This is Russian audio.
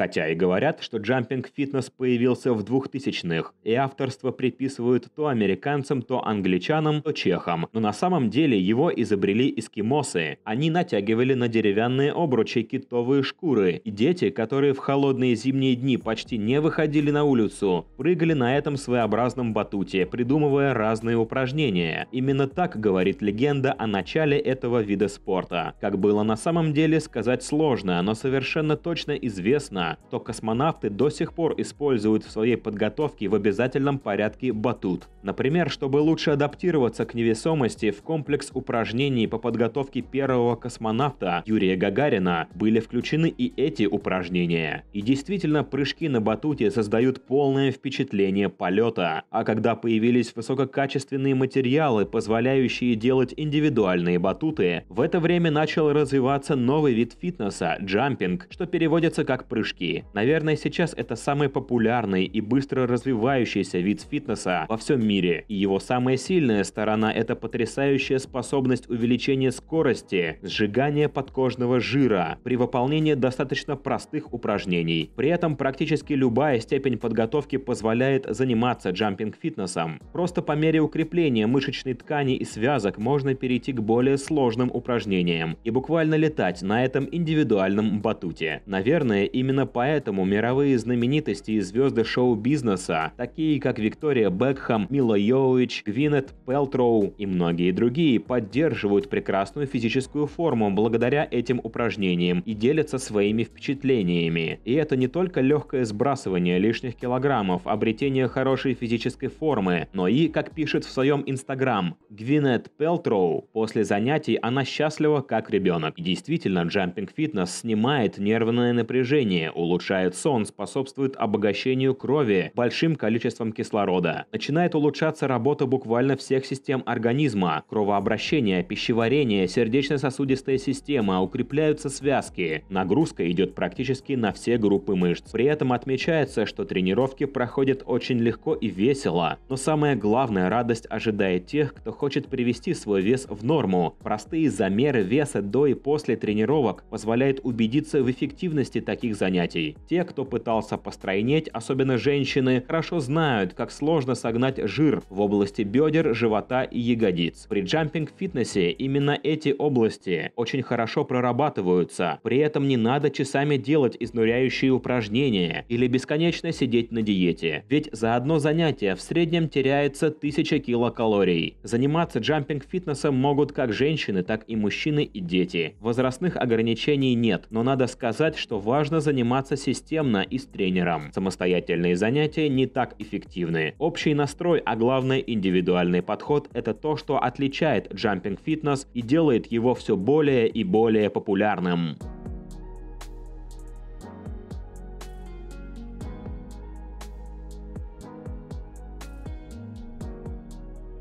Хотя и говорят, что джампинг-фитнес появился в 2000-х, и авторство приписывают то американцам, то англичанам, то чехам, но на самом деле его изобрели эскимосы. Они натягивали на деревянные обручи китовые шкуры, и дети, которые в холодные зимние дни почти не выходили на улицу, прыгали на этом своеобразном батуте, придумывая разные упражнения. Именно так говорит легенда о начале этого вида спорта. Как было на самом деле, сказать сложно, но совершенно точно известно, то космонавты до сих пор используют в своей подготовке в обязательном порядке батут. Например, чтобы лучше адаптироваться к невесомости, в комплекс упражнений по подготовке первого космонавта Юрия Гагарина были включены и эти упражнения. И действительно, прыжки на батуте создают полное впечатление полета. А когда появились высококачественные материалы, позволяющие делать индивидуальные батуты, в это время начал развиваться новый вид фитнеса – джампинг, что переводится как прыжки прыжки. Наверное, сейчас это самый популярный и быстро развивающийся вид фитнеса во всем мире. И его самая сильная сторона – это потрясающая способность увеличения скорости, сжигания подкожного жира при выполнении достаточно простых упражнений. При этом практически любая степень подготовки позволяет заниматься джампинг-фитнесом. Просто по мере укрепления мышечной ткани и связок можно перейти к более сложным упражнениям и буквально летать на этом индивидуальном батуте. Наверное, именно Именно поэтому мировые знаменитости и звезды шоу-бизнеса, такие как Виктория Бекхэм, Мила Йович, Гвинет Пелтроу и многие другие, поддерживают прекрасную физическую форму благодаря этим упражнениям и делятся своими впечатлениями. И это не только легкое сбрасывание лишних килограммов, обретение хорошей физической формы, но и, как пишет в своем инстаграм, Гвинет Пелтроу, после занятий она счастлива как ребенок. И действительно, Jumping Fitness снимает нервное напряжение, питания, улучшает сон, способствует обогащению крови большим количеством кислорода. Начинает улучшаться работа буквально всех систем организма, кровообращение, пищеварение, сердечно-сосудистая система, укрепляются связки. Нагрузка идет практически на все группы мышц. При этом отмечается, что тренировки проходят очень легко и весело. Но самая главная радость ожидает тех, кто хочет привести свой вес в норму. Простые замеры веса до и после тренировок позволяют убедиться в эффективности таких занятий занятий. Те, кто пытался постройнеть, особенно женщины, хорошо знают, как сложно согнать жир в области бедер, живота и ягодиц. При джампинг-фитнесе именно эти области очень хорошо прорабатываются. При этом не надо часами делать изнуряющие упражнения или бесконечно сидеть на диете. Ведь за одно занятие в среднем теряется 1000 килокалорий. Заниматься джампинг-фитнесом могут как женщины, так и мужчины и дети. Возрастных ограничений нет, но надо сказать, что важно заниматься заниматься системно и с тренером. Самостоятельные занятия не так эффективны. Общий настрой, а главное индивидуальный подход – это то, что отличает Jumping Fitness и делает его все более и более популярным.